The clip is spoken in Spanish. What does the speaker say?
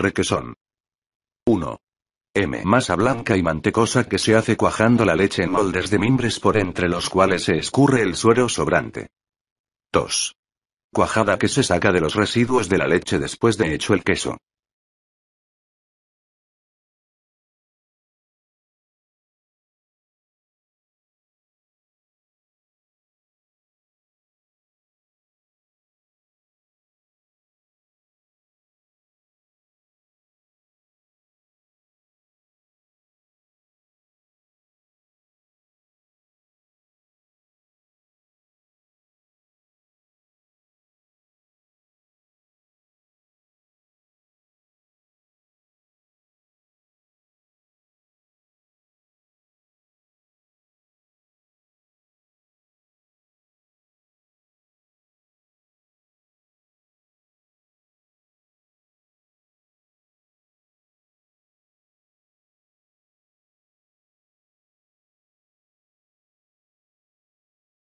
Requesón. 1. M. Masa blanca y mantecosa que se hace cuajando la leche en moldes de mimbres por entre los cuales se escurre el suero sobrante. 2. Cuajada que se saca de los residuos de la leche después de hecho el queso.